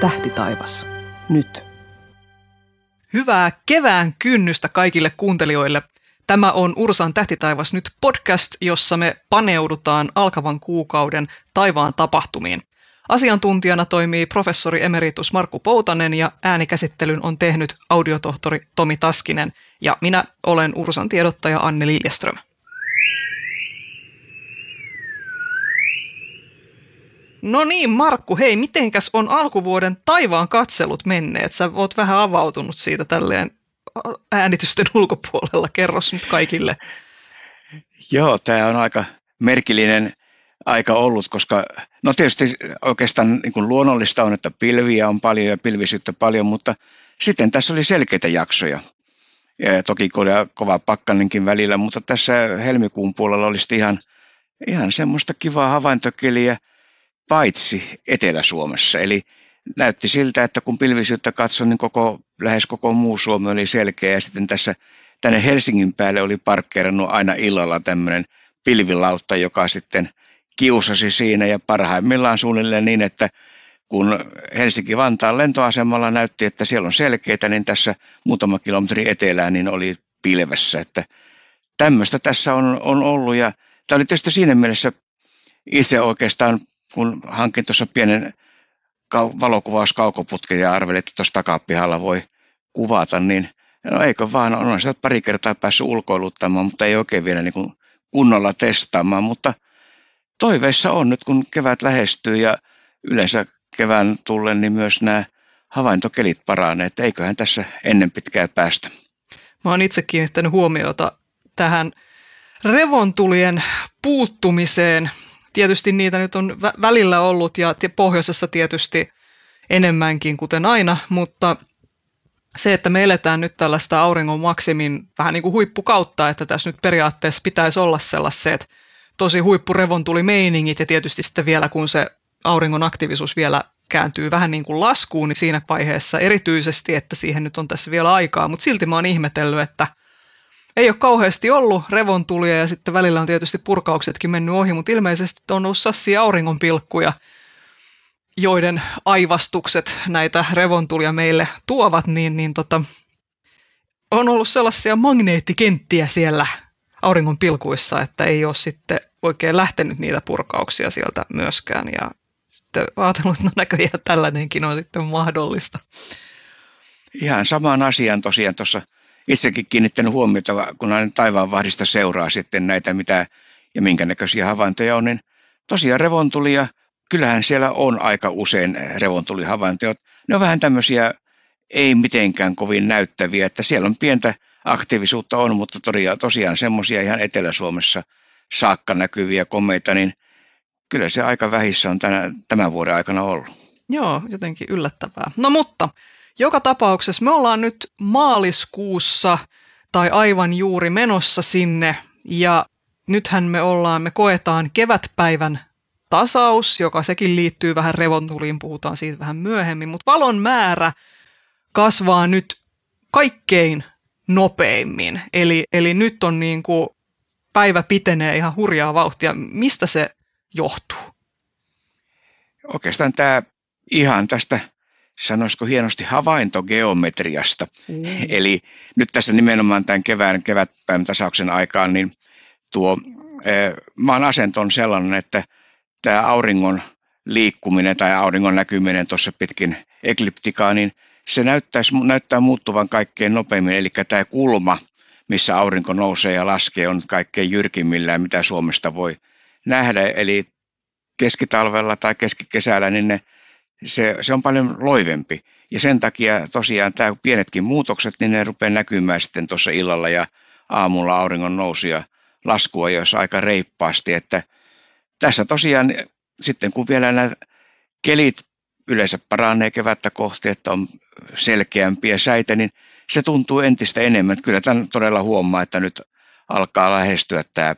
Tähti taivas. Nyt. Hyvää kevään kynnystä kaikille kuuntelijoille. Tämä on Ursan tähtitaivas nyt podcast, jossa me paneudutaan alkavan kuukauden taivaan tapahtumiin. Asiantuntijana toimii professori emeritus Markku Poutanen ja äänikäsittelyn on tehnyt audiotohtori Tomi Taskinen ja minä olen Ursan tiedottaja Anne Liljeström. No niin, Markku, hei, mitenkäs on alkuvuoden taivaan katselut menneet? Sä oot vähän avautunut siitä tälleen äänitysten ulkopuolella. Kerros nyt kaikille. Joo, tämä on aika merkillinen aika ollut, koska no tietysti oikeastaan niin kuin luonnollista on, että pilviä on paljon ja pilvisyyttä paljon, mutta sitten tässä oli selkeitä jaksoja. Ja toki oli kova pakkanenkin välillä, mutta tässä helmikuun puolella oli ihan, ihan semmoista kivaa havaintokeliä – paitsi Etelä-Suomessa. Eli näytti siltä, että kun pilvisyyttä katsoin, niin koko, lähes koko muu Suomi oli selkeä. Ja sitten tässä tänne Helsingin päälle oli parkkeerannut aina illalla tämmöinen pilvilautta, joka sitten kiusasi siinä ja parhaimmillaan suunnilleen niin, että kun Helsinki-Vantaan lentoasemalla näytti, että siellä on selkeitä, niin tässä muutama kilometri etelään niin oli pilvessä. Että tämmöistä tässä on, on ollut ja tämä oli tietysti siinä mielessä itse oikeastaan kun hankin tuossa pienen kau- valokuvauskaukoputken ja arvelin, että tuossa takapihalla voi kuvata, niin no eikö vaan, no on sitä pari kertaa päässyt ulkoiluttamaan, mutta ei oikein vielä niin kuin kunnolla testaamaan, mutta toiveissa on nyt, kun kevät lähestyy ja yleensä kevään tullen, niin myös nämä havaintokelit paranee, että eiköhän tässä ennen pitkää päästä. Mä oon itse kiinnittänyt huomiota tähän revontulien puuttumiseen tietysti niitä nyt on vä- välillä ollut ja pohjoisessa tietysti enemmänkin kuten aina, mutta se, että me eletään nyt tällaista auringon maksimin vähän niin kuin huippukautta, että tässä nyt periaatteessa pitäisi olla sellaiset tosi huippurevontuli-meiningit ja tietysti sitten vielä kun se auringon aktiivisuus vielä kääntyy vähän niin kuin laskuun, niin siinä vaiheessa erityisesti, että siihen nyt on tässä vielä aikaa, mutta silti mä oon ihmetellyt, että – ei ole kauheasti ollut revontulia ja sitten välillä on tietysti purkauksetkin mennyt ohi, mutta ilmeisesti on ollut sassi auringonpilkkuja, joiden aivastukset näitä revontulia meille tuovat, niin, niin tota, on ollut sellaisia magneettikenttiä siellä auringonpilkuissa, että ei ole sitten oikein lähtenyt niitä purkauksia sieltä myöskään ja sitten ajatellut, että no näköjään tällainenkin on sitten mahdollista. Ihan samaan asiaan tosiaan tuossa itsekin kiinnittänyt huomiota, kun aina taivaanvahdista seuraa sitten näitä, mitä ja minkä näköisiä havaintoja on, niin tosiaan revontulia, kyllähän siellä on aika usein revontulihavaintoja. Ne on vähän tämmöisiä ei mitenkään kovin näyttäviä, että siellä on pientä aktiivisuutta on, mutta tosiaan, tosiaan semmoisia ihan Etelä-Suomessa saakka näkyviä komeita, niin kyllä se aika vähissä on tänä, tämän vuoden aikana ollut. Joo, jotenkin yllättävää. No mutta joka tapauksessa me ollaan nyt maaliskuussa tai aivan juuri menossa sinne ja nythän me ollaan, me koetaan kevätpäivän tasaus, joka sekin liittyy vähän revontuliin, puhutaan siitä vähän myöhemmin, mutta valon määrä kasvaa nyt kaikkein nopeimmin. Eli, eli nyt on niin kuin päivä pitenee ihan hurjaa vauhtia. Mistä se johtuu? Oikeastaan tämä ihan tästä sanoisiko hienosti havaintogeometriasta. Mm. Eli nyt tässä nimenomaan tämän kevään kevätpäivän tasauksen aikaan, niin tuo eh, maan asento on sellainen, että tämä auringon liikkuminen tai auringon näkyminen tuossa pitkin ekliptikaa, niin se näyttäisi, näyttää muuttuvan kaikkein nopeimmin. Eli tämä kulma, missä aurinko nousee ja laskee, on kaikkein jyrkimmillään, mitä Suomesta voi nähdä. Eli keskitalvella tai keskikesällä, niin ne se, se on paljon loivempi. Ja sen takia tosiaan tämä pienetkin muutokset, niin ne rupeaa näkymään sitten tuossa illalla ja aamulla auringon nousia laskua, jos aika reippaasti. Että tässä tosiaan sitten kun vielä nämä kelit yleensä paranee kevättä kohti, että on selkeämpiä säitä, niin se tuntuu entistä enemmän. Kyllä tämän todella huomaa, että nyt alkaa lähestyä tämä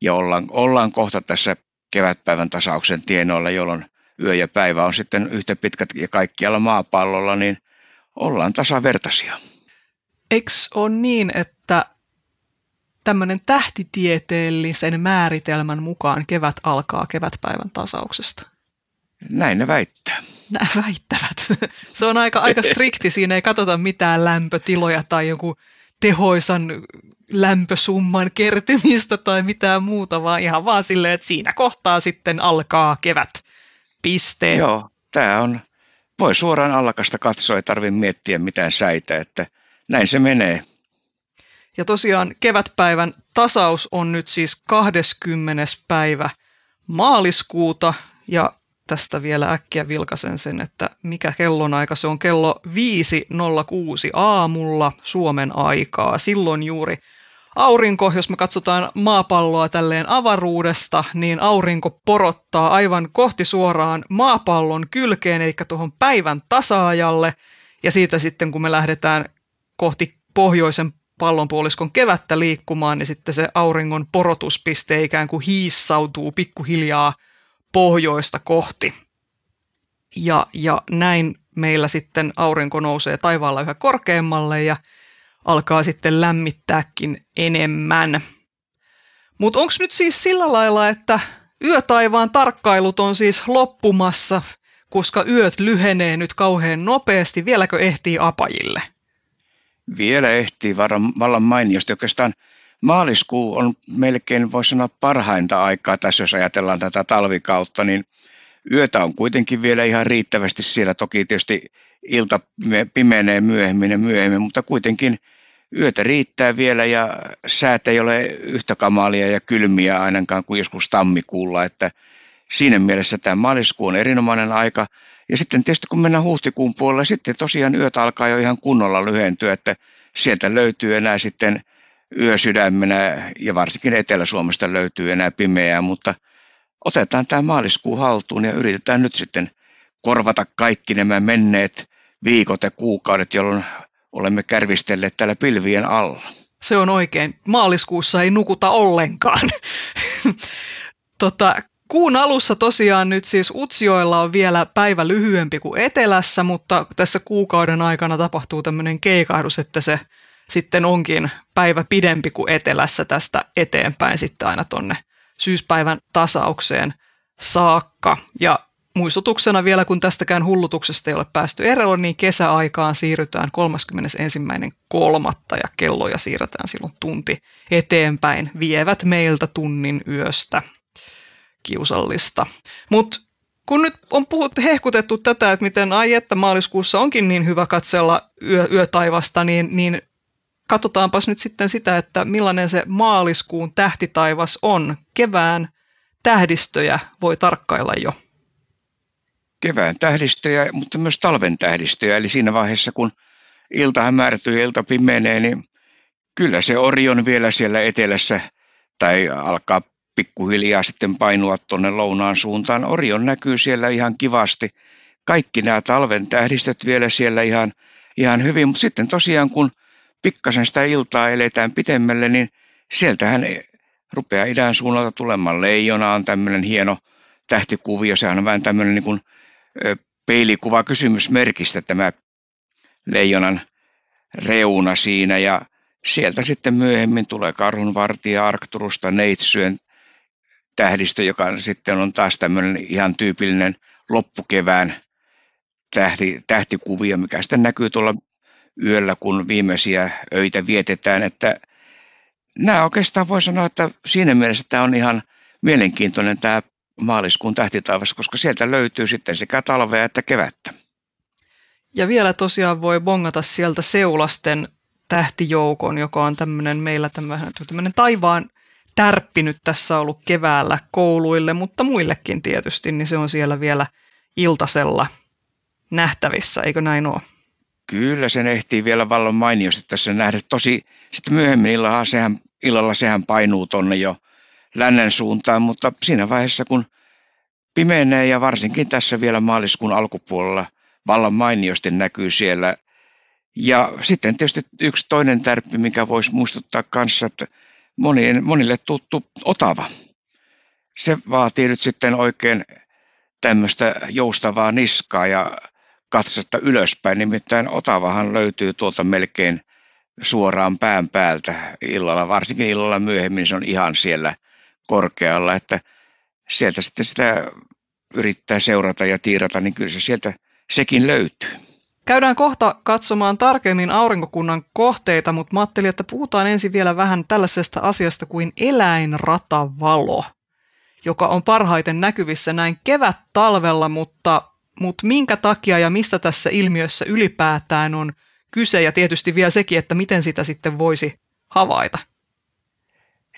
ja ollaan, ollaan kohta tässä kevätpäivän tasauksen tienoilla, jolloin yö ja päivä on sitten yhtä pitkät ja kaikkialla maapallolla, niin ollaan tasavertaisia. Eikö ole niin, että tämmöinen tähtitieteellisen määritelmän mukaan kevät alkaa kevätpäivän tasauksesta? Näin ne väittää. Nämä väittävät. Se on aika, aika strikti, siinä ei katsota mitään lämpötiloja tai joku tehoisan lämpösumman kertymistä tai mitään muuta, vaan ihan vaan silleen, että siinä kohtaa sitten alkaa kevät. Piste. Joo, tämä on, voi suoraan allakasta katsoa, ei tarvitse miettiä mitään säitä, että näin se menee. Ja tosiaan kevätpäivän tasaus on nyt siis 20. päivä maaliskuuta ja tästä vielä äkkiä vilkasen sen, että mikä kellonaika se on kello 5.06 aamulla Suomen aikaa. Silloin juuri aurinko, jos me katsotaan maapalloa tälleen avaruudesta, niin aurinko porottaa aivan kohti suoraan maapallon kylkeen, eli tuohon päivän tasaajalle. Ja siitä sitten, kun me lähdetään kohti pohjoisen pallonpuoliskon kevättä liikkumaan, niin sitten se auringon porotuspiste ikään kuin hiissautuu pikkuhiljaa pohjoista kohti. Ja, ja näin meillä sitten aurinko nousee taivaalla yhä korkeammalle ja alkaa sitten lämmittääkin enemmän. Mutta onko nyt siis sillä lailla, että yötaivaan tarkkailut on siis loppumassa, koska yöt lyhenee nyt kauhean nopeasti. Vieläkö ehtii apajille? Vielä ehtii vallan mainiosti. Oikeastaan maaliskuu on melkein, voisi sanoa, parhainta aikaa tässä, jos ajatellaan tätä talvikautta, niin yötä on kuitenkin vielä ihan riittävästi siellä. Toki tietysti ilta pimenee myöhemmin ja myöhemmin, mutta kuitenkin – yötä riittää vielä ja säät ei ole yhtä kamalia ja kylmiä ainakaan kuin joskus tammikuulla, että siinä mielessä tämä maaliskuu on erinomainen aika. Ja sitten tietysti kun mennään huhtikuun puolelle, sitten tosiaan yöt alkaa jo ihan kunnolla lyhentyä, että sieltä löytyy enää sitten yösydämenä ja varsinkin Etelä-Suomesta löytyy enää pimeää, mutta otetaan tämä maaliskuu haltuun ja yritetään nyt sitten korvata kaikki nämä menneet viikot ja kuukaudet, jolloin olemme kärvistelleet täällä pilvien alla. Se on oikein. Maaliskuussa ei nukuta ollenkaan. tota, Kuun alussa tosiaan nyt siis Utsioilla on vielä päivä lyhyempi kuin etelässä, mutta tässä kuukauden aikana tapahtuu tämmöinen keikahdus, että se sitten onkin päivä pidempi kuin etelässä tästä eteenpäin sitten aina tonne syyspäivän tasaukseen saakka. Ja Muistutuksena vielä, kun tästäkään hullutuksesta ei ole päästy eroon, niin kesäaikaan siirrytään 31.3. ja kelloja siirretään silloin tunti eteenpäin. Vievät meiltä tunnin yöstä. Kiusallista. Mutta kun nyt on puhut, hehkutettu tätä, että miten ai että maaliskuussa onkin niin hyvä katsella yö, yötaivasta, niin, niin katsotaanpas nyt sitten sitä, että millainen se maaliskuun tähtitaivas on. Kevään tähdistöjä voi tarkkailla jo kevään tähdistöjä, mutta myös talven tähdistöjä. Eli siinä vaiheessa, kun ilta hämärtyy ja ilta pimenee, niin kyllä se Orion vielä siellä etelässä tai alkaa pikkuhiljaa sitten painua tuonne lounaan suuntaan. Orion näkyy siellä ihan kivasti. Kaikki nämä talven tähdistöt vielä siellä ihan, ihan hyvin, mutta sitten tosiaan kun pikkasen sitä iltaa eletään pitemmälle, niin sieltähän rupeaa idän suunnalta tulemaan leijonaan tämmöinen hieno tähtikuvio. Sehän on vähän tämmöinen niin kuin – peilikuva kysymysmerkistä tämä leijonan reuna siinä ja sieltä sitten myöhemmin tulee karhunvartija Arkturusta Neitsyön tähdistö, joka sitten on taas tämmöinen ihan tyypillinen loppukevään tähti, tähtikuvia, mikä sitten näkyy tuolla yöllä, kun viimeisiä öitä vietetään, että nämä oikeastaan voi sanoa, että siinä mielessä tämä on ihan mielenkiintoinen tämä maaliskuun tähtitaivassa, koska sieltä löytyy sitten sekä talvea että kevättä. Ja vielä tosiaan voi bongata sieltä Seulasten tähtijoukon, joka on tämmöinen meillä tämmöinen, tämmöinen taivaan tärppi nyt tässä ollut keväällä kouluille, mutta muillekin tietysti, niin se on siellä vielä iltasella nähtävissä, eikö näin ole? Kyllä sen ehtii vielä vallon mainiosti tässä nähdä. Tosi sitten myöhemmin illalla sehän, illalla sehän painuu tonne jo lännen suuntaan, mutta siinä vaiheessa kun pimeenee ja varsinkin tässä vielä maaliskuun alkupuolella vallan mainiosti näkyy siellä. Ja sitten tietysti yksi toinen tärppi, mikä voisi muistuttaa kanssa, että monien, monille tuttu Otava. Se vaatii nyt sitten oikein tämmöistä joustavaa niskaa ja katsetta ylöspäin. Nimittäin Otavahan löytyy tuolta melkein suoraan pään päältä illalla, varsinkin illalla myöhemmin se on ihan siellä – korkealla, että sieltä sitten sitä yrittää seurata ja tiirata, niin kyllä se sieltä sekin löytyy. Käydään kohta katsomaan tarkemmin aurinkokunnan kohteita, mutta mä ajattelin, että puhutaan ensin vielä vähän tällaisesta asiasta kuin eläinratavalo, joka on parhaiten näkyvissä näin kevät-talvella, mutta, mutta minkä takia ja mistä tässä ilmiössä ylipäätään on kyse ja tietysti vielä sekin, että miten sitä sitten voisi havaita.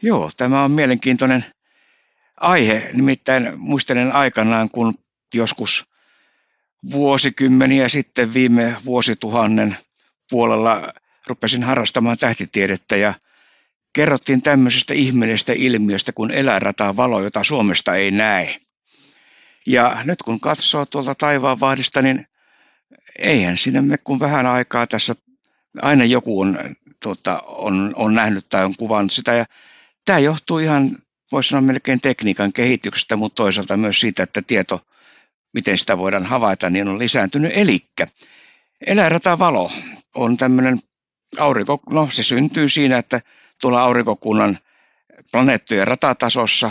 Joo, tämä on mielenkiintoinen aihe. Nimittäin muistelen aikanaan, kun joskus vuosikymmeniä sitten viime vuosituhannen puolella rupesin harrastamaan tähtitiedettä ja kerrottiin tämmöisestä ihmeellisestä ilmiöstä kuin elärata valo, jota Suomesta ei näe. Ja nyt kun katsoo tuolta taivaan vahdista, niin eihän sinne me kun vähän aikaa tässä aina joku on, tuota, on, on nähnyt tai on kuvannut sitä ja tämä johtuu ihan, voisi sanoa melkein tekniikan kehityksestä, mutta toisaalta myös siitä, että tieto, miten sitä voidaan havaita, niin on lisääntynyt. Eli eläinratavalo on tämmöinen aurinko, no se syntyy siinä, että tuolla aurinkokunnan planeettojen ratatasossa,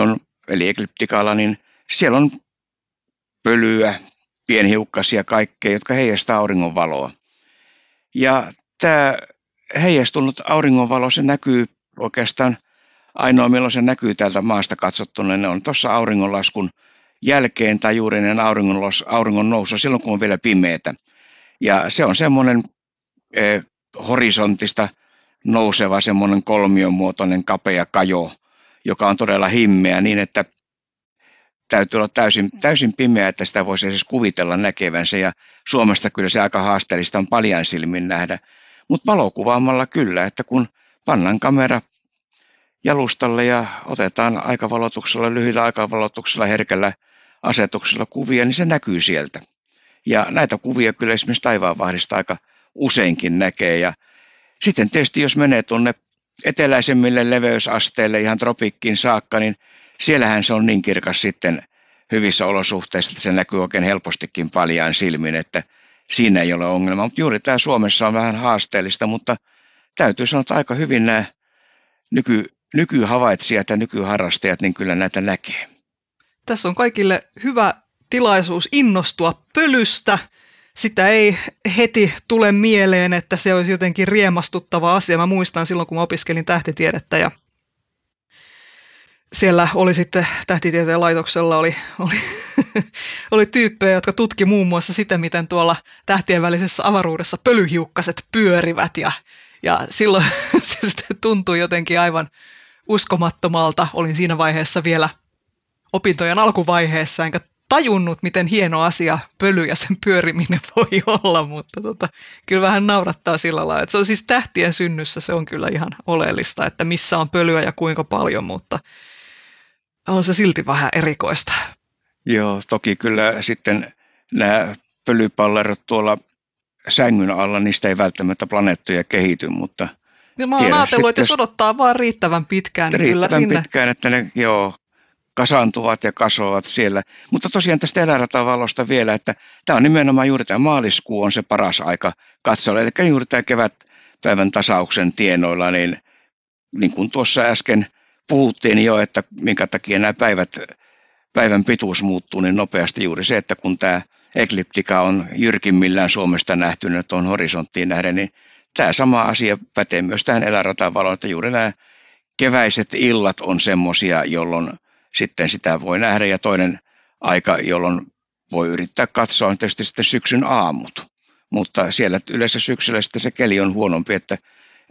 on, eli ekliptikalla, niin siellä on pölyä, pienhiukkasia kaikkea, jotka heijastaa auringonvaloa. Ja tämä heijastunut auringonvalo, se näkyy oikeastaan ainoa, milloin se näkyy täältä maasta katsottuna, ne on tuossa auringonlaskun jälkeen tai juuri ennen auringon, auringon nousu, silloin kun on vielä pimeätä. Ja se on semmoinen eh, horisontista nouseva semmoinen kolmiomuotoinen kapea kajo, joka on todella himmeä niin, että täytyy olla täysin, mm. täysin pimeä, että sitä voisi edes kuvitella näkevänsä. Ja Suomesta kyllä se aika haasteellista on paljon silmin nähdä. Mutta valokuvaamalla kyllä, että kun pannan kamera jalustalle ja otetaan aikavalotuksella, lyhyillä aikavalotuksella, herkällä asetuksella kuvia, niin se näkyy sieltä. Ja näitä kuvia kyllä esimerkiksi taivaanvahdista aika useinkin näkee. Ja sitten tietysti jos menee tuonne eteläisemmille leveysasteille ihan tropiikkiin saakka, niin siellähän se on niin kirkas sitten hyvissä olosuhteissa, että se näkyy oikein helpostikin paljaan silmin, että siinä ei ole ongelma. Mutta juuri tämä Suomessa on vähän haasteellista, mutta täytyy sanoa, että aika hyvin nämä nyky, nykyhavaitsijat ja nykyharrastajat, niin kyllä näitä näkee. Tässä on kaikille hyvä tilaisuus innostua pölystä. Sitä ei heti tule mieleen, että se olisi jotenkin riemastuttava asia. Mä muistan silloin, kun mä opiskelin tähtitiedettä ja siellä oli sitten tähtitieteen laitoksella oli, oli, oli tyyppejä, jotka tutki muun muassa sitä, miten tuolla tähtien välisessä avaruudessa pölyhiukkaset pyörivät ja, ja silloin se tuntui jotenkin aivan uskomattomalta. Olin siinä vaiheessa vielä opintojen alkuvaiheessa, enkä tajunnut, miten hieno asia pöly ja sen pyöriminen voi olla, mutta tota, kyllä vähän naurattaa sillä lailla. Että se on siis tähtien synnyssä, se on kyllä ihan oleellista, että missä on pölyä ja kuinka paljon, mutta on se silti vähän erikoista. Joo, toki kyllä sitten nämä pölypallerot tuolla sängyn alla, niistä ei välttämättä planeettoja kehity, mutta – niin mä oon ajatellut, että jos odottaa vaan riittävän pitkään, niin riittävän kyllä sinne. pitkään, että ne joo, kasantuvat ja kasvavat siellä. Mutta tosiaan tästä elärätavallosta vielä, että tämä on nimenomaan juuri tämä maaliskuu on se paras aika katsoa. Eli juuri tämä kevätpäivän tasauksen tienoilla, niin, niin kuin tuossa äsken puhuttiin jo, että minkä takia nämä päivät, päivän pituus muuttuu niin nopeasti juuri se, että kun tämä ekliptika on jyrkimmillään Suomesta nähtynä niin tuon horisonttiin nähden, niin Tämä sama asia pätee myös tähän elärataan valoon, että juuri nämä keväiset illat on semmoisia, jolloin sitten sitä voi nähdä ja toinen aika, jolloin voi yrittää katsoa on tietysti sitten syksyn aamut. Mutta siellä yleensä syksyllä sitten se keli on huonompi, että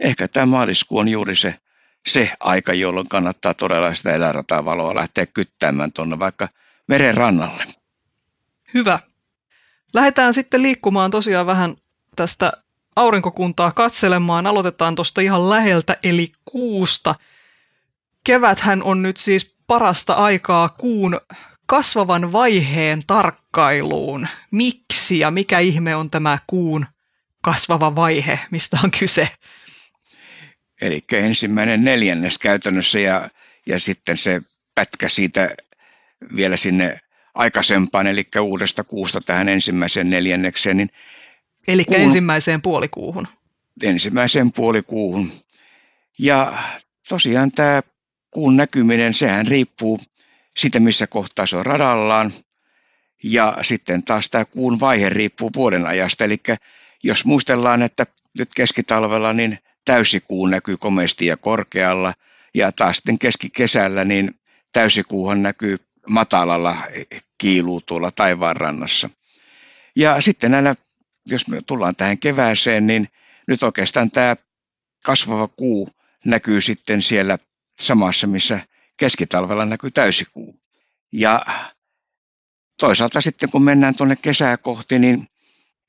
ehkä tämä maaliskuu on juuri se, se aika, jolloin kannattaa todella sitä elärataa valoa lähteä kyttämään tuonne vaikka meren rannalle. Hyvä. Lähdetään sitten liikkumaan tosiaan vähän tästä aurinkokuntaa katselemaan. Aloitetaan tuosta ihan läheltä, eli kuusta. Keväthän on nyt siis parasta aikaa kuun kasvavan vaiheen tarkkailuun. Miksi ja mikä ihme on tämä kuun kasvava vaihe, mistä on kyse? Eli ensimmäinen neljännes käytännössä ja, ja sitten se pätkä siitä vielä sinne aikaisempaan, eli uudesta kuusta tähän ensimmäiseen neljännekseen, niin Eli ensimmäiseen puolikuuhun. Ensimmäiseen puolikuuhun. Ja tosiaan tämä kuun näkyminen, sehän riippuu siitä, missä kohtaa se on radallaan. Ja sitten taas tämä kuun vaihe riippuu vuoden ajasta. Eli jos muistellaan, että nyt keskitalvella niin täysikuu näkyy komeasti ja korkealla, ja taas sitten keskikesällä niin täysikuuhan näkyy matalalla kiiluu tuolla taivaanrannassa. Ja sitten näillä jos me tullaan tähän kevääseen, niin nyt oikeastaan tämä kasvava kuu näkyy sitten siellä samassa, missä keskitalvella näkyy täysikuu. Ja toisaalta sitten kun mennään tuonne kesää kohti, niin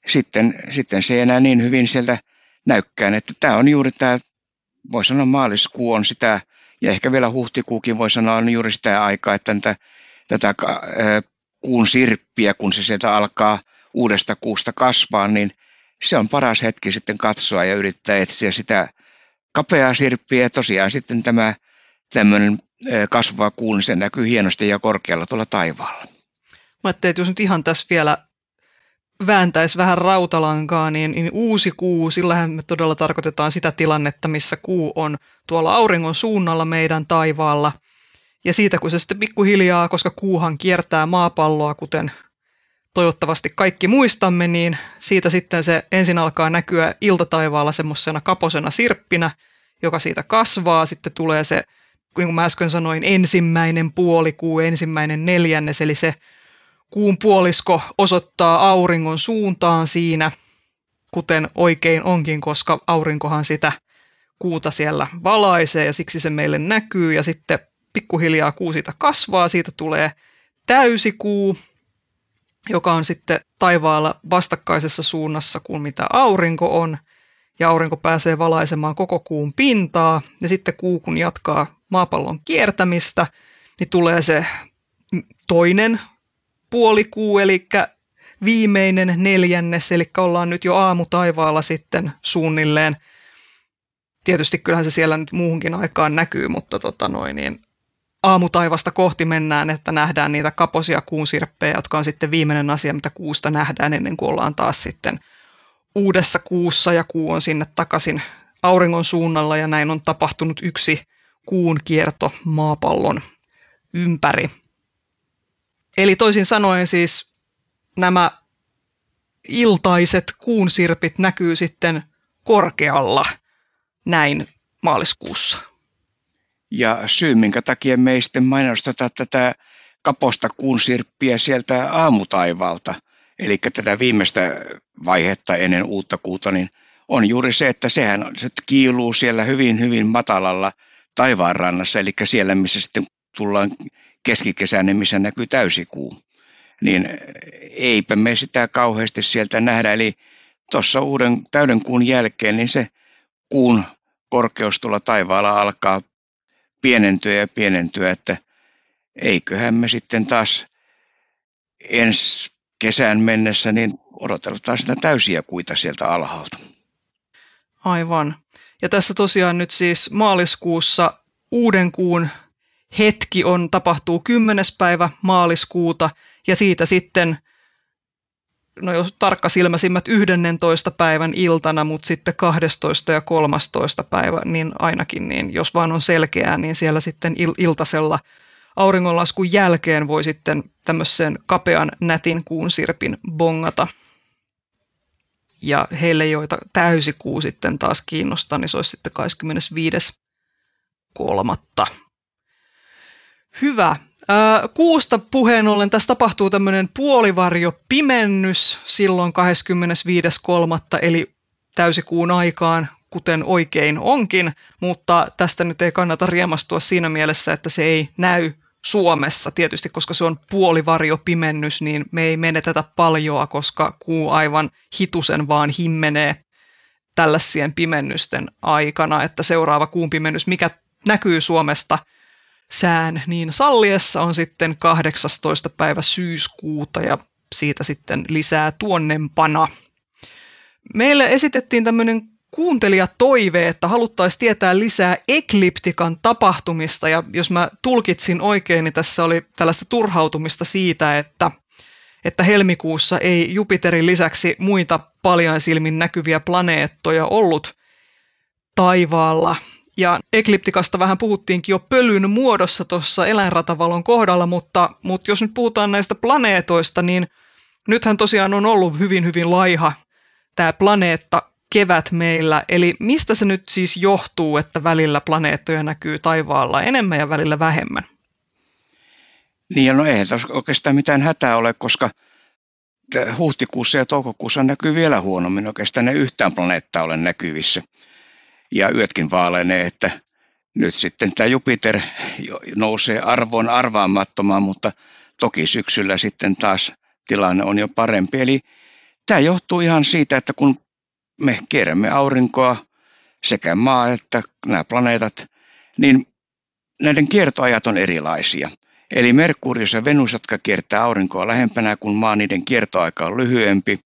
sitten, sitten se ei enää niin hyvin sieltä näykkään. Että tämä on juuri tämä, voi sanoa maaliskuu on sitä, ja ehkä vielä huhtikuukin voi sanoa on juuri sitä aikaa, että tätä, tätä kuun sirppiä, kun se sieltä alkaa – uudesta kuusta kasvaa, niin se on paras hetki sitten katsoa ja yrittää etsiä sitä kapeaa sirppiä. Ja tosiaan sitten tämä tämmöinen kasvava kuun niin se näkyy hienosti ja korkealla tuolla taivaalla. Mä ajattelin, että jos nyt ihan tässä vielä vääntäisi vähän rautalankaa, niin, niin uusi kuu, sillähän me todella tarkoitetaan sitä tilannetta, missä kuu on tuolla auringon suunnalla meidän taivaalla. Ja siitä kun se sitten pikkuhiljaa, koska kuuhan kiertää maapalloa, kuten toivottavasti kaikki muistamme, niin siitä sitten se ensin alkaa näkyä iltataivaalla semmoisena kaposena sirppinä, joka siitä kasvaa. Sitten tulee se, niin kuin mä äsken sanoin, ensimmäinen puolikuu, ensimmäinen neljännes, eli se kuun puolisko osoittaa auringon suuntaan siinä, kuten oikein onkin, koska aurinkohan sitä kuuta siellä valaisee ja siksi se meille näkyy ja sitten pikkuhiljaa kuu siitä kasvaa, siitä tulee täysikuu, joka on sitten taivaalla vastakkaisessa suunnassa kuin mitä aurinko on, ja aurinko pääsee valaisemaan koko kuun pintaa, ja sitten kuu kun jatkaa maapallon kiertämistä, niin tulee se toinen puolikuu, eli viimeinen neljännes, eli ollaan nyt jo aamu taivaalla sitten suunnilleen. Tietysti kyllähän se siellä nyt muuhunkin aikaan näkyy, mutta tota noin, niin aamutaivasta kohti mennään, että nähdään niitä kaposia kuunsirppejä, jotka on sitten viimeinen asia, mitä kuusta nähdään ennen kuin ollaan taas sitten uudessa kuussa ja kuu on sinne takaisin auringon suunnalla ja näin on tapahtunut yksi kuun kierto maapallon ympäri. Eli toisin sanoen siis nämä iltaiset kuunsirpit näkyy sitten korkealla näin maaliskuussa. Ja syy, minkä takia me ei sitten mainosteta tätä kaposta kuun sirppiä sieltä aamutaivalta, eli tätä viimeistä vaihetta ennen uutta kuuta, niin on juuri se, että sehän se kiiluu siellä hyvin, hyvin matalalla taivaanrannassa, eli siellä, missä sitten tullaan keskikesään, niin missä näkyy täysikuu. Niin eipä me sitä kauheasti sieltä nähdä, eli tuossa uuden täyden kuun jälkeen, niin se kuun korkeus tuolla taivaalla alkaa pienentyä ja pienentyä, että eiköhän me sitten taas ensi kesään mennessä niin odotetaan sitä täysiä kuita sieltä alhaalta. Aivan. Ja tässä tosiaan nyt siis maaliskuussa uuden kuun hetki on, tapahtuu 10. päivä maaliskuuta ja siitä sitten – no jos tarkkasilmäisimmät 11. päivän iltana, mutta sitten 12. ja 13. päivä, niin ainakin, niin jos vaan on selkeää, niin siellä sitten il- iltasella auringonlaskun jälkeen voi sitten tämmöisen kapean nätin sirpin bongata. Ja heille, joita kuu sitten taas kiinnostaa, niin se olisi sitten 25.3. Hyvä kuusta puheen ollen tässä tapahtuu tämmöinen pimennys silloin 25.3. eli täysikuun aikaan, kuten oikein onkin, mutta tästä nyt ei kannata riemastua siinä mielessä, että se ei näy Suomessa tietysti, koska se on puolivarjo pimennys, niin me ei menetetä paljoa, koska kuu aivan hitusen vaan himmenee tällaisien pimennysten aikana, että seuraava kuun pimennys, mikä näkyy Suomesta – sään niin salliessa on sitten 18. päivä syyskuuta ja siitä sitten lisää tuonnempana. Meille esitettiin tämmöinen kuuntelija toive, että haluttaisiin tietää lisää ekliptikan tapahtumista ja jos mä tulkitsin oikein, niin tässä oli tällaista turhautumista siitä, että, että helmikuussa ei Jupiterin lisäksi muita paljon silmin näkyviä planeettoja ollut taivaalla. Ja ekliptikasta vähän puhuttiinkin jo pölyn muodossa tuossa eläinratavalon kohdalla, mutta, mutta jos nyt puhutaan näistä planeetoista, niin nythän tosiaan on ollut hyvin hyvin laiha tämä planeetta kevät meillä. Eli mistä se nyt siis johtuu, että välillä planeettoja näkyy taivaalla enemmän ja välillä vähemmän? Niin, no ei tässä oikeastaan mitään hätää ole, koska huhtikuussa ja toukokuussa näkyy vielä huonommin. Oikeastaan ne yhtään planeettaa ole näkyvissä ja yötkin vaalenee, että nyt sitten tämä Jupiter nousee arvoon arvaamattomaan, mutta toki syksyllä sitten taas tilanne on jo parempi. Eli tämä johtuu ihan siitä, että kun me kierrämme aurinkoa, sekä maa että nämä planeetat, niin näiden kiertoajat on erilaisia. Eli Merkurius ja Venus, jotka kiertää aurinkoa lähempänä kuin maa, niiden kiertoaika on lyhyempi.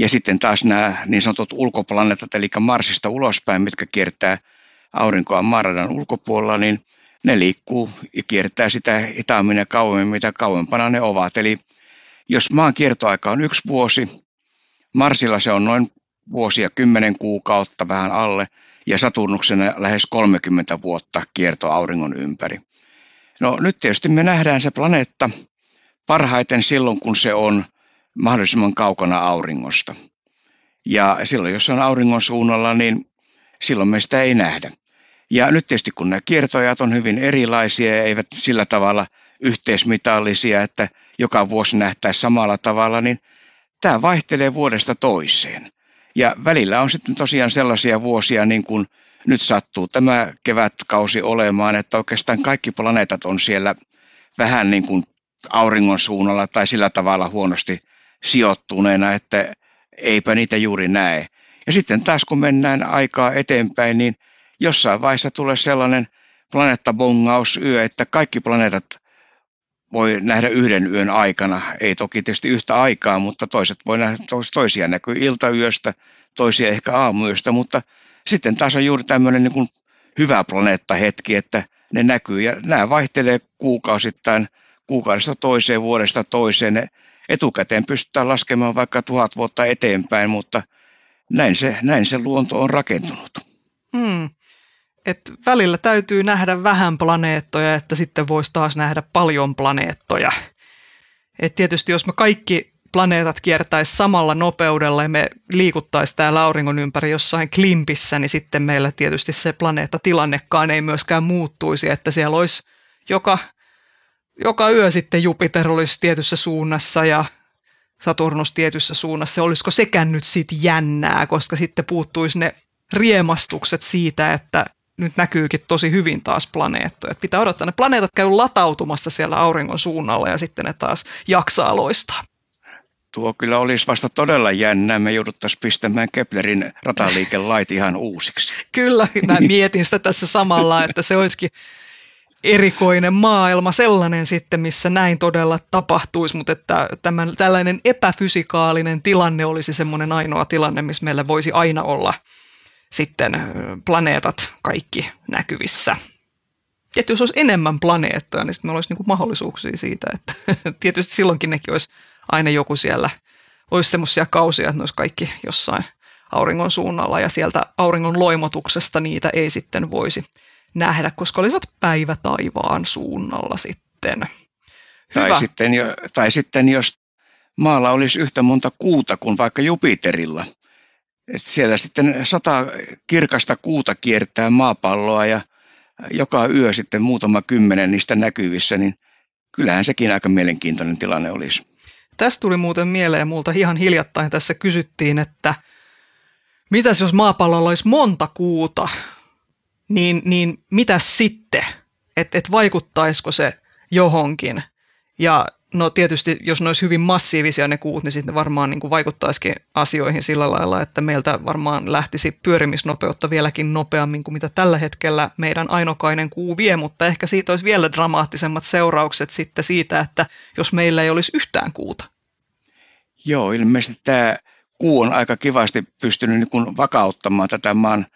Ja sitten taas nämä niin sanotut ulkoplaneetat, eli Marsista ulospäin, mitkä kiertää aurinkoa Maradan ulkopuolella, niin ne liikkuu ja kiertää sitä hitaammin ja kauemmin, mitä kauempana ne ovat. Eli jos maan kiertoaika on yksi vuosi, Marsilla se on noin vuosia kymmenen kuukautta vähän alle, ja Saturnuksena lähes 30 vuotta kierto auringon ympäri. No nyt tietysti me nähdään se planeetta parhaiten silloin, kun se on – mahdollisimman kaukana auringosta. Ja silloin, jos on auringon suunnalla, niin silloin me sitä ei nähdä. Ja nyt tietysti kun nämä kiertojat on hyvin erilaisia ja eivät sillä tavalla yhteismitallisia, että joka vuosi nähtäisiin samalla tavalla, niin tämä vaihtelee vuodesta toiseen. Ja välillä on sitten tosiaan sellaisia vuosia, niin kuin nyt sattuu tämä kevätkausi olemaan, että oikeastaan kaikki planeetat on siellä vähän niin kuin auringon suunnalla tai sillä tavalla huonosti sijoittuneena, että eipä niitä juuri näe. Ja sitten taas kun mennään aikaa eteenpäin, niin jossain vaiheessa tulee sellainen planeettabongaus yö, että kaikki planeetat voi nähdä yhden yön aikana. Ei toki tietysti yhtä aikaa, mutta toiset voi nähdä toisia näkyy iltayöstä, toisia ehkä aamuyöstä, mutta sitten taas on juuri tämmöinen niin kuin hyvä planeettahetki, että ne näkyy ja nämä vaihtelee kuukausittain, kuukaudesta toiseen, vuodesta toiseen. Ne etukäteen pystytään laskemaan vaikka tuhat vuotta eteenpäin, mutta näin se, näin se luonto on rakentunut. Hmm. Et välillä täytyy nähdä vähän planeettoja, että sitten voisi taas nähdä paljon planeettoja. Et tietysti jos me kaikki planeetat kiertäisi samalla nopeudella ja me liikuttaisiin täällä auringon ympäri jossain klimpissä, niin sitten meillä tietysti se tilannekaan ei myöskään muuttuisi, että siellä olisi joka joka yö sitten Jupiter olisi tietyssä suunnassa ja Saturnus tietyssä suunnassa. Olisiko sekään nyt sitten jännää, koska sitten puuttuisi ne riemastukset siitä, että nyt näkyykin tosi hyvin taas planeettoja. Että pitää odottaa, ne planeetat käy latautumassa siellä auringon suunnalla ja sitten ne taas jaksaa loistaa. Tuo kyllä olisi vasta todella jännää. Me jouduttaisiin pistämään Keplerin rataliikelait ihan uusiksi. Kyllä, mä mietin sitä tässä samalla, että se olisikin erikoinen maailma sellainen sitten, missä näin todella tapahtuisi, mutta että tämän, tällainen epäfysikaalinen tilanne olisi semmoinen ainoa tilanne, missä meillä voisi aina olla sitten planeetat kaikki näkyvissä. Tietysti jos olisi enemmän planeettoja, niin sitten meillä olisi niin mahdollisuuksia siitä, että tietysti silloinkin nekin olisi aina joku siellä, olisi semmoisia kausia, että ne olisi kaikki jossain auringon suunnalla ja sieltä auringon loimotuksesta niitä ei sitten voisi nähdä, koska olivat päivä taivaan suunnalla sitten. Hyvä. Tai sitten, jo, tai sitten jos maalla olisi yhtä monta kuuta kuin vaikka Jupiterilla, et siellä sitten sata kirkasta kuuta kiertää maapalloa ja joka yö sitten muutama kymmenen niistä näkyvissä, niin kyllähän sekin aika mielenkiintoinen tilanne olisi. Tästä tuli muuten mieleen, multa ihan hiljattain tässä kysyttiin, että mitäs jos maapallolla olisi monta kuuta, niin, niin mitä sitten? Että et vaikuttaisiko se johonkin? Ja no tietysti, jos ne olisi hyvin massiivisia ne kuut, niin sitten varmaan niin kuin vaikuttaisikin asioihin sillä lailla, että meiltä varmaan lähtisi pyörimisnopeutta vieläkin nopeammin kuin mitä tällä hetkellä meidän ainokainen kuu vie, mutta ehkä siitä olisi vielä dramaattisemmat seuraukset sitten siitä, että jos meillä ei olisi yhtään kuuta. Joo, ilmeisesti tämä kuu on aika kivasti pystynyt niin kuin vakauttamaan tätä maan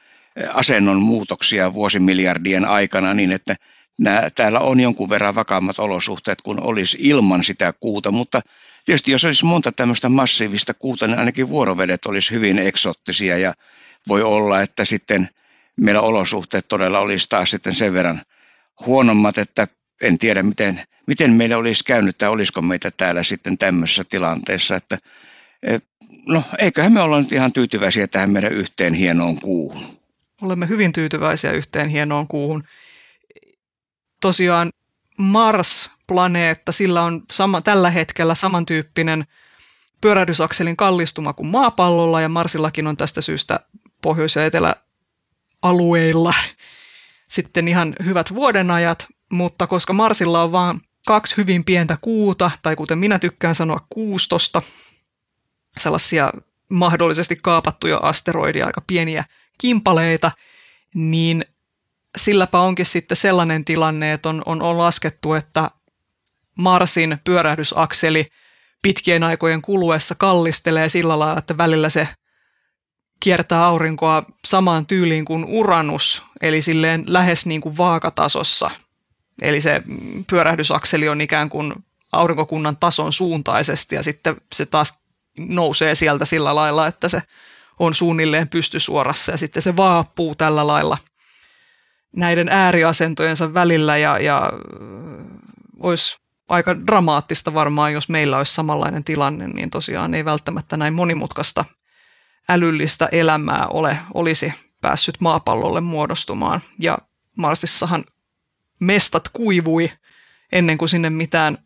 asennon muutoksia vuosimiljardien aikana niin, että nämä, täällä on jonkun verran vakaammat olosuhteet kuin olisi ilman sitä kuuta, mutta tietysti jos olisi monta tämmöistä massiivista kuuta, niin ainakin vuorovedet olisi hyvin eksottisia ja voi olla, että sitten meillä olosuhteet todella olisi taas sitten sen verran huonommat, että en tiedä miten, miten meillä olisi käynyt tai olisiko meitä täällä sitten tämmöisessä tilanteessa, että eh, no eiköhän me olla nyt ihan tyytyväisiä tähän meidän yhteen hienoon kuuhun olemme hyvin tyytyväisiä yhteen hienoon kuuhun. Tosiaan Mars-planeetta, sillä on sama, tällä hetkellä samantyyppinen pyörähdysakselin kallistuma kuin maapallolla ja Marsillakin on tästä syystä pohjois- ja eteläalueilla sitten ihan hyvät vuodenajat, mutta koska Marsilla on vain kaksi hyvin pientä kuuta, tai kuten minä tykkään sanoa kuustosta, sellaisia mahdollisesti kaapattuja asteroidia, aika pieniä kimpaleita, niin silläpä onkin sitten sellainen tilanne, että on, on, on laskettu, että Marsin pyörähdysakseli pitkien aikojen kuluessa kallistelee sillä lailla, että välillä se kiertää aurinkoa samaan tyyliin kuin Uranus, eli silleen lähes niin kuin vaakatasossa. Eli se pyörähdysakseli on ikään kuin aurinkokunnan tason suuntaisesti ja sitten se taas nousee sieltä sillä lailla, että se on suunnilleen pystysuorassa ja sitten se vaappuu tällä lailla näiden ääriasentojensa välillä ja, ja äh, olisi aika dramaattista varmaan, jos meillä olisi samanlainen tilanne, niin tosiaan ei välttämättä näin monimutkaista älyllistä elämää ole, olisi päässyt maapallolle muodostumaan. Ja Marsissahan mestat kuivui ennen kuin sinne mitään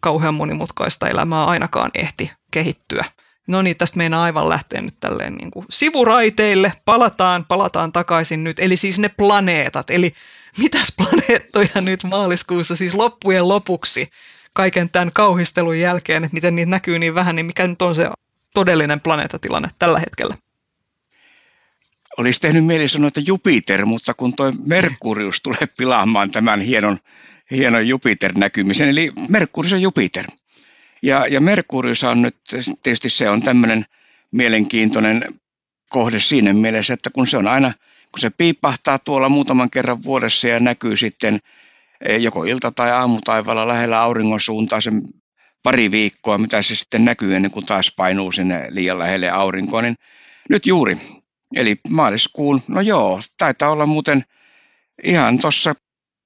kauhean monimutkaista elämää ainakaan ehti kehittyä. No niin, tästä meinaa aivan lähteä nyt tälleen niin kuin sivuraiteille. Palataan, palataan takaisin nyt. Eli siis ne planeetat. Eli mitäs planeettoja nyt maaliskuussa siis loppujen lopuksi kaiken tämän kauhistelun jälkeen, että miten niitä näkyy niin vähän, niin mikä nyt on se todellinen planeetatilanne tällä hetkellä? Olisi tehnyt mieli sanoa, että Jupiter, mutta kun toi Merkurius tulee pilaamaan tämän hienon, hienon Jupiter-näkymisen, eli Merkurius ja Jupiter – ja, ja Merkurius on nyt, tietysti se on tämmöinen mielenkiintoinen kohde siinä mielessä, että kun se on aina, kun se piipahtaa tuolla muutaman kerran vuodessa ja näkyy sitten eh, joko ilta- tai aamutaivalla lähellä auringon suuntaan sen pari viikkoa, mitä se sitten näkyy ennen kuin taas painuu sinne liian lähelle aurinkoon, niin nyt juuri, eli maaliskuun, no joo, taitaa olla muuten ihan tuossa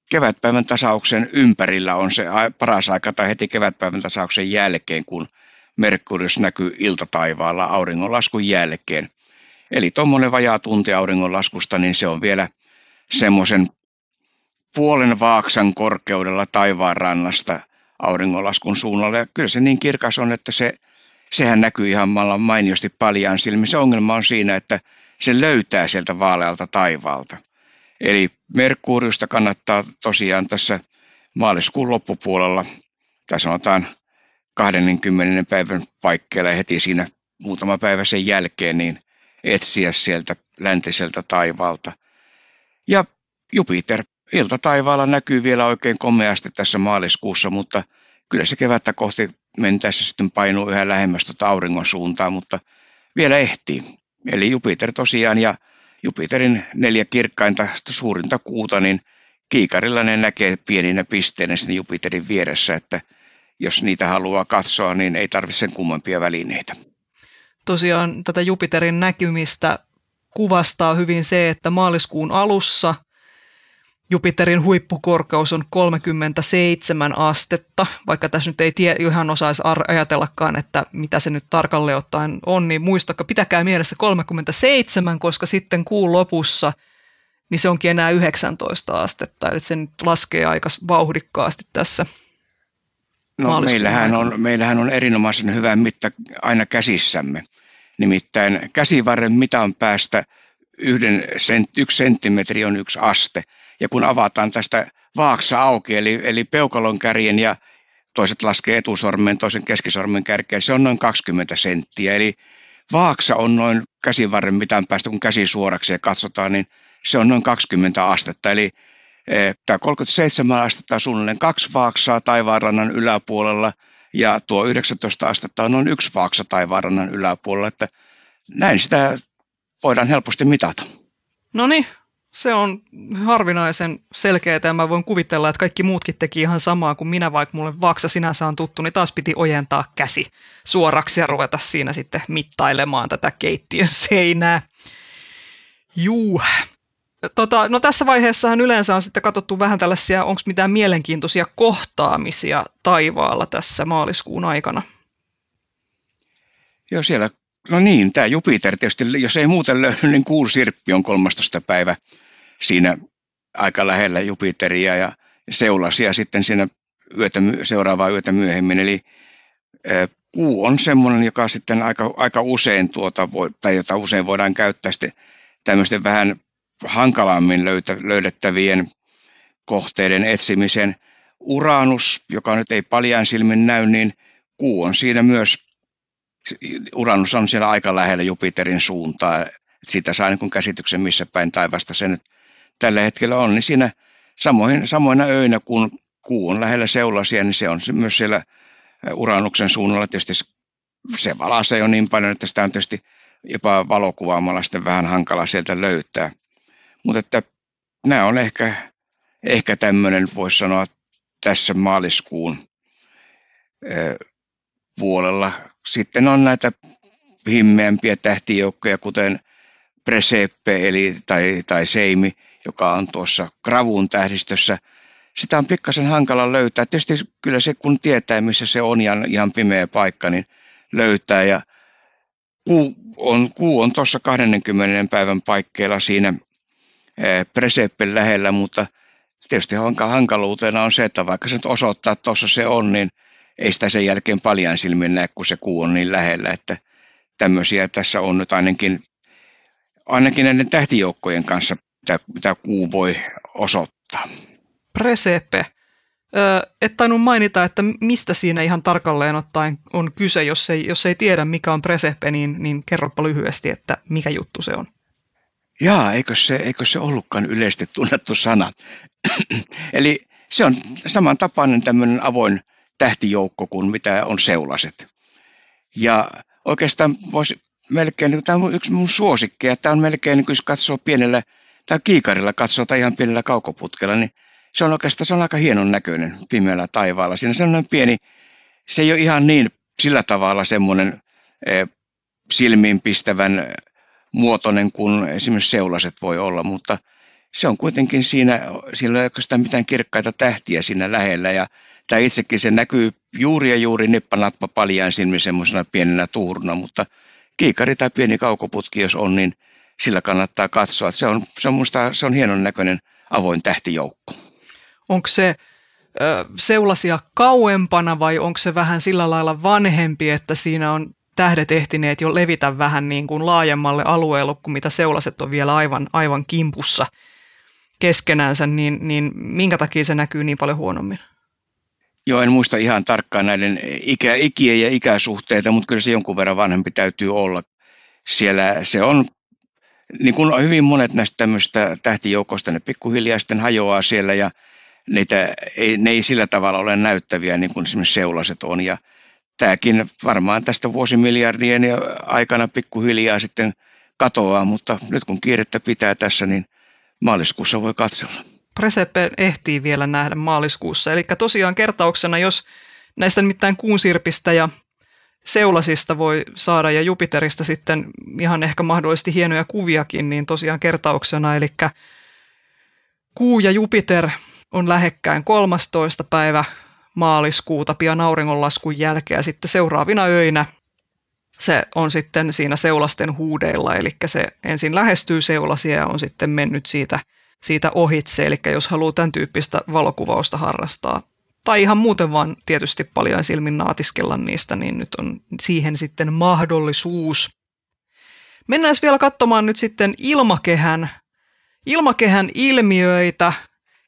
kevätpäivän tasauksen ympärillä on se paras aika tai heti kevätpäivän tasauksen jälkeen, kun Merkurius näkyy iltataivaalla auringonlaskun jälkeen. Eli tuommoinen vajaa tunti auringonlaskusta, niin se on vielä semmoisen puolen vaaksan korkeudella taivaan rannasta auringonlaskun suunnalla. Ja kyllä se niin kirkas on, että se, sehän näkyy ihan mainiosti paljaan silmissä. Se ongelma on siinä, että se löytää sieltä vaalealta taivaalta. Eli Merkuriusta kannattaa tosiaan tässä maaliskuun loppupuolella, tai sanotaan 20. päivän paikkeilla ja heti siinä muutama päivä sen jälkeen, niin etsiä sieltä läntiseltä taivaalta. Ja Jupiter ilta taivaalla näkyy vielä oikein komeasti tässä maaliskuussa, mutta kyllä se kevättä kohti mentäessä sitten painuu yhä lähemmäs tuota auringon suuntaan, mutta vielä ehtii. Eli Jupiter tosiaan ja Jupiterin neljä kirkkainta suurinta kuuta, niin kiikarilla ne näkee pieninä pisteinä sinne Jupiterin vieressä, että jos niitä haluaa katsoa, niin ei tarvitse sen kummempia välineitä. Tosiaan tätä Jupiterin näkymistä kuvastaa hyvin se, että maaliskuun alussa Jupiterin huippukorkeus on 37 astetta, vaikka tässä nyt ei tie, ihan osaisi ajatellakaan, että mitä se nyt tarkalleen ottaen on, niin muistakaa, pitäkää mielessä 37, koska sitten kuun lopussa niin se onkin enää 19 astetta, eli se nyt laskee aika vauhdikkaasti tässä. No, meillähän, on, meillähän on erinomaisen hyvä mitta aina käsissämme. Nimittäin käsivarren mitan päästä yhden sent, yksi senttimetri on yksi aste – ja kun avataan tästä vaaksa auki, eli, eli peukalon kärjen ja toiset laskee etusormen, toisen keskisormen kärkeen, se on noin 20 senttiä. Eli vaaksa on noin käsivarren mitään päästä, kun käsi suoraksi ja katsotaan, niin se on noin 20 astetta. Eli e, tämä 37 astetta on suunnilleen kaksi vaaksaa taivaanrannan yläpuolella ja tuo 19 astetta on noin yksi vaaksa taivaanrannan yläpuolella. Että näin sitä voidaan helposti mitata. No niin, se on harvinaisen selkeää ja mä voin kuvitella, että kaikki muutkin teki ihan samaa kuin minä, vaikka mulle vaksa sinänsä on tuttu, niin taas piti ojentaa käsi suoraksi ja ruveta siinä sitten mittailemaan tätä keittiön seinää. Juu. Tota, no tässä vaiheessahan yleensä on sitten katsottu vähän tällaisia, onko mitään mielenkiintoisia kohtaamisia taivaalla tässä maaliskuun aikana. Joo, siellä No niin, tämä Jupiter tietysti, jos ei muuten löydy, niin kuusirppi on 13. päivä siinä aika lähellä Jupiteria ja seulasia sitten siinä yötä, seuraavaa yötä myöhemmin. Eli kuu on semmoinen, joka sitten aika, aika usein tuota, voi, tai jota usein voidaan käyttää sitten tämmöisten vähän hankalammin löytä, löydettävien kohteiden etsimisen Uranus, joka nyt ei paljain silmin näy, niin kuu on siinä myös, Uranus on siellä aika lähellä Jupiterin suuntaa. Siitä saa niin käsityksen, missä päin taivasta se nyt tällä hetkellä on, niin siinä samoin, samoina öinä, kun kuu on lähellä seulasia, niin se on myös siellä uranuksen suunnalla tietysti se valaisee jo niin paljon, että sitä on tietysti jopa valokuvaamalla sitten vähän hankala sieltä löytää. Mutta että nämä on ehkä, ehkä tämmöinen, voisi sanoa, tässä maaliskuun puolella. Sitten on näitä himmeämpiä tähtijoukkoja, kuten Preseppe eli, tai, tai Seimi, joka on tuossa Gravun tähdistössä, sitä on pikkasen hankala löytää. Tietysti kyllä se, kun tietää, missä se on ja ihan pimeä paikka, niin löytää. Ja kuu on, kuu on tuossa 20 päivän paikkeilla siinä eh, Preseppen lähellä, mutta tietysti hankaluutena on se, että vaikka se nyt osoittaa, että tuossa se on, niin ei sitä sen jälkeen paljon silmin näe, kun se kuu on niin lähellä, että tämmöisiä tässä on nyt ainakin, ainakin näiden tähtijoukkojen kanssa mitä kuu voi osoittaa. Presepe. et tainnut mainita, että mistä siinä ihan tarkalleen ottaen on kyse, jos ei, jos ei tiedä mikä on presepe, niin, niin kerropa lyhyesti, että mikä juttu se on. Jaa, eikö se, eikö se ollutkaan yleisesti tunnettu sana? Eli se on samantapainen tämmöinen avoin tähtijoukko kuin mitä on seulaset. Ja oikeastaan voisi melkein, niin tämä on yksi mun suosikkeja, tämä on melkein, niin kun katsoo pienellä tai kiikarilla katsota ihan pienellä kaukoputkella, niin se on oikeastaan se on aika hienon näköinen pimeällä taivaalla. Siinä sellainen pieni, se ei ole ihan niin sillä tavalla semmoinen e, silmiinpistävän muotoinen kuin esimerkiksi seulaset voi olla, mutta se on kuitenkin siinä, sillä ei oikeastaan mitään kirkkaita tähtiä siinä lähellä ja tämä itsekin se näkyy juuri ja juuri nippanatpa paljaan silmin semmoisena pienenä tuurna, mutta kiikari tai pieni kaukoputki, jos on, niin sillä kannattaa katsoa. Se on, se on, musta, se on hienon näköinen avoin tähtijoukko. Onko se seulasia kauempana vai onko se vähän sillä lailla vanhempi, että siinä on tähdet ehtineet jo levitä vähän niin kuin laajemmalle alueelle kuin mitä seulaset on vielä aivan, aivan kimpussa keskenänsä, niin, niin minkä takia se näkyy niin paljon huonommin? Joo, en muista ihan tarkkaan näiden ikä, ikien ja ikäsuhteita, mutta kyllä se jonkun verran vanhempi täytyy olla. Siellä se on niin kuin hyvin monet näistä tämmöistä tähtijoukoista, ne pikkuhiljaa sitten hajoaa siellä ja niitä ei, ne ei sillä tavalla ole näyttäviä niin kuin esimerkiksi seulaset on. Ja tämäkin varmaan tästä vuosimiljardien aikana pikkuhiljaa sitten katoaa, mutta nyt kun kiirettä pitää tässä, niin maaliskuussa voi katsella. Presepe ehtii vielä nähdä maaliskuussa. Eli tosiaan kertauksena, jos näistä nimittäin kuunsirpistä ja seulasista voi saada ja Jupiterista sitten ihan ehkä mahdollisesti hienoja kuviakin, niin tosiaan kertauksena, eli Kuu ja Jupiter on lähekkäin 13. päivä maaliskuuta pian auringonlaskun jälkeen ja sitten seuraavina öinä se on sitten siinä seulasten huudeilla, eli se ensin lähestyy seulasia ja on sitten mennyt siitä, siitä ohitse, eli jos haluaa tämän tyyppistä valokuvausta harrastaa – tai ihan muuten vaan tietysti paljon silmin naatiskella niistä, niin nyt on siihen sitten mahdollisuus. Mennään vielä katsomaan nyt sitten ilmakehän, ilmakehän ilmiöitä,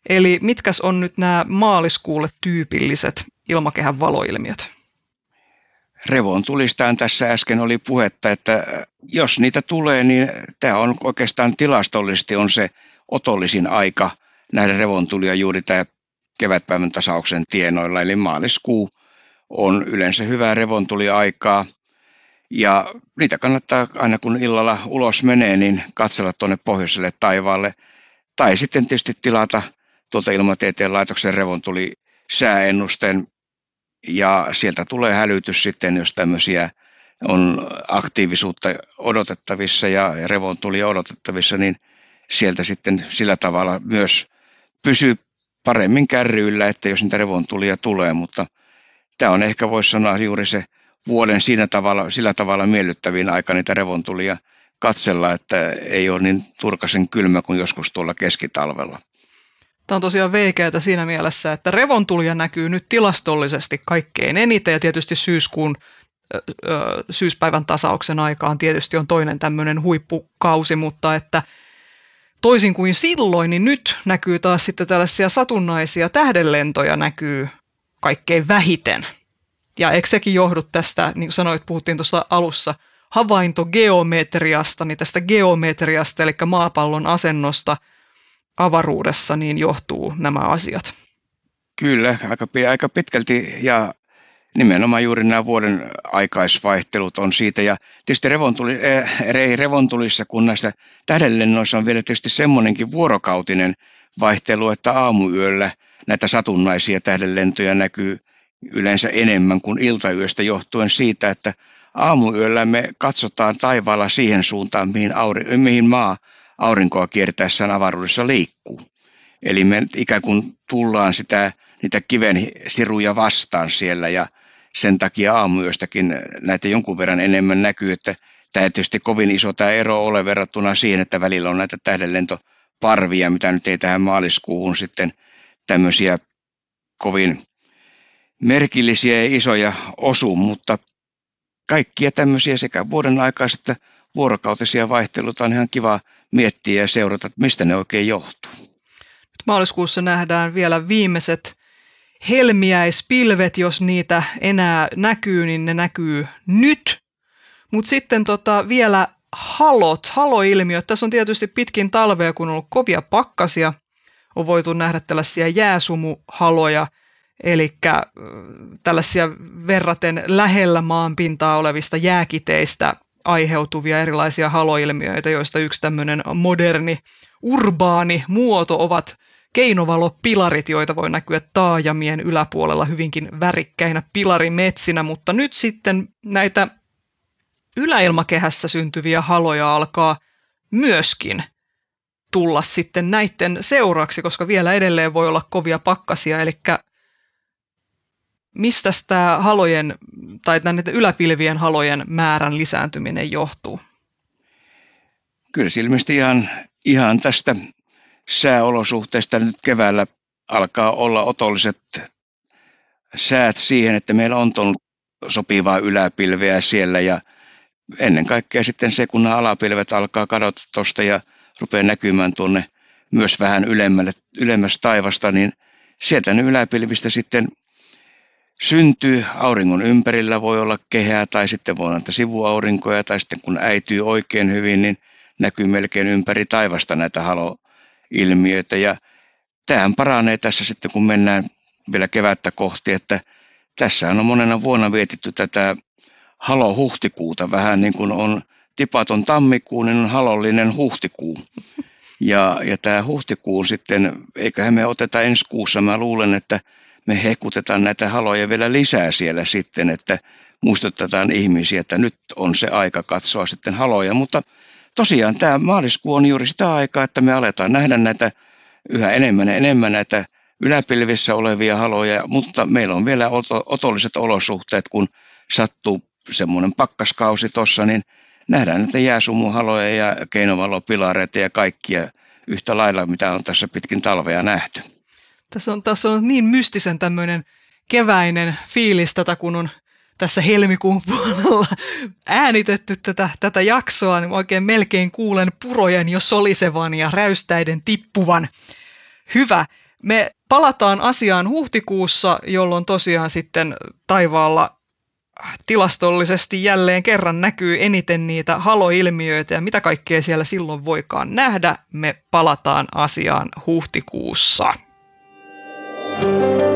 eli mitkäs on nyt nämä maaliskuulle tyypilliset ilmakehän valoilmiöt? Revon tulistaan tässä äsken oli puhetta, että jos niitä tulee, niin tämä on oikeastaan tilastollisesti on se otollisin aika nähdä revontulia juuri tämä kevätpäivän tasauksen tienoilla, eli maaliskuu on yleensä hyvää revontuliaikaa. Ja niitä kannattaa aina kun illalla ulos menee, niin katsella tuonne pohjoiselle taivaalle. Tai sitten tietysti tilata tuolta ilmatieteen laitoksen revontuli sääennusteen ja sieltä tulee hälytys sitten, jos tämmöisiä on aktiivisuutta odotettavissa ja revontulia odotettavissa, niin sieltä sitten sillä tavalla myös pysyy paremmin kärryillä, että jos niitä revontulia tulee, mutta tämä on ehkä voisi sanoa juuri se vuoden siinä tavalla, sillä tavalla miellyttävin aika niitä revontulia katsella, että ei ole niin turkasen kylmä kuin joskus tuolla keskitalvella. Tämä on tosiaan veikeätä siinä mielessä, että revontulia näkyy nyt tilastollisesti kaikkein eniten ja tietysti syyskuun syyspäivän tasauksen aikaan tietysti on toinen tämmöinen huippukausi, mutta että toisin kuin silloin, niin nyt näkyy taas sitten tällaisia satunnaisia tähdenlentoja näkyy kaikkein vähiten. Ja eikö sekin johdu tästä, niin kuin sanoit, puhuttiin tuossa alussa, havaintogeometriasta, niin tästä geometriasta, eli maapallon asennosta avaruudessa, niin johtuu nämä asiat. Kyllä, aika, aika pitkälti. Ja nimenomaan juuri nämä vuoden aikaisvaihtelut on siitä. Ja tietysti revontuli, eh, ei revontulissa, kun näissä tähdenlennoissa on vielä tietysti semmoinenkin vuorokautinen vaihtelu, että aamuyöllä näitä satunnaisia tähdenlentoja näkyy yleensä enemmän kuin iltayöstä johtuen siitä, että aamuyöllä me katsotaan taivaalla siihen suuntaan, mihin, auri, mihin maa aurinkoa kiertäessään avaruudessa liikkuu. Eli me ikään kuin tullaan sitä, niitä kiven siruja vastaan siellä ja sen takia aamuyöstäkin näitä jonkun verran enemmän näkyy, että tämä ei tietysti kovin iso tämä ero ole verrattuna siihen, että välillä on näitä tähdenlentoparvia, mitä nyt ei tähän maaliskuuhun sitten tämmöisiä kovin merkillisiä ja isoja osu, mutta kaikkia tämmöisiä sekä vuoden aikaiset että vuorokautisia vaihteluita on ihan kiva miettiä ja seurata, että mistä ne oikein johtuu. Nyt maaliskuussa nähdään vielä viimeiset helmiäispilvet, jos niitä enää näkyy, niin ne näkyy nyt. Mutta sitten tota, vielä halot, haloilmiöt. Tässä on tietysti pitkin talvea, kun on ollut kovia pakkasia, on voitu nähdä tällaisia jääsumuhaloja, eli tällaisia verraten lähellä maanpintaa olevista jääkiteistä aiheutuvia erilaisia haloilmiöitä, joista yksi tämmöinen moderni urbaani muoto ovat keinovalopilarit, joita voi näkyä taajamien yläpuolella hyvinkin värikkäinä pilarimetsinä, mutta nyt sitten näitä yläilmakehässä syntyviä haloja alkaa myöskin tulla sitten näiden seuraksi, koska vielä edelleen voi olla kovia pakkasia, eli mistä tämä halojen tai näiden yläpilvien halojen määrän lisääntyminen johtuu? Kyllä se ilmeisesti ihan, ihan tästä sääolosuhteista nyt keväällä alkaa olla otolliset säät siihen, että meillä on tuon sopivaa yläpilveä siellä ja ennen kaikkea sitten se, kun nämä alapilvet alkaa kadota tuosta ja rupeaa näkymään tuonne myös vähän ylemmälle, ylemmäs taivasta, niin sieltä ne yläpilvistä sitten syntyy. Auringon ympärillä voi olla kehää tai sitten voi olla sivuaurinkoja tai sitten kun äityy oikein hyvin, niin näkyy melkein ympäri taivasta näitä halo, Ilmiöitä Ja tämähän paranee tässä sitten, kun mennään vielä kevättä kohti, että tässä on monena vuonna vietitty tätä halo-huhtikuuta, vähän niin kuin on tipaton tammikuu, niin on halollinen huhtikuu. Ja, ja tämä huhtikuun sitten, eiköhän me oteta ensi kuussa, mä luulen, että me hekutetaan näitä haloja vielä lisää siellä sitten, että muistutetaan ihmisiä, että nyt on se aika katsoa sitten haloja, mutta tosiaan tämä maaliskuu on juuri sitä aikaa, että me aletaan nähdä näitä yhä enemmän ja enemmän näitä yläpilvissä olevia haloja, mutta meillä on vielä otolliset olosuhteet, kun sattuu semmoinen pakkaskausi tuossa, niin nähdään näitä jääsumuhaloja ja keinovalopilareita ja kaikkia yhtä lailla, mitä on tässä pitkin talvea nähty. Tässä on, tässä on niin mystisen tämmöinen keväinen fiilis tätä, kun on tässä helmikuun puolella äänitetty tätä, tätä jaksoa, niin oikein melkein kuulen purojen jo solisevan ja räystäiden tippuvan. Hyvä. Me palataan asiaan huhtikuussa, jolloin tosiaan sitten taivaalla tilastollisesti jälleen kerran näkyy eniten niitä haloilmiöitä ja mitä kaikkea siellä silloin voikaan nähdä. Me palataan asiaan huhtikuussa. thank you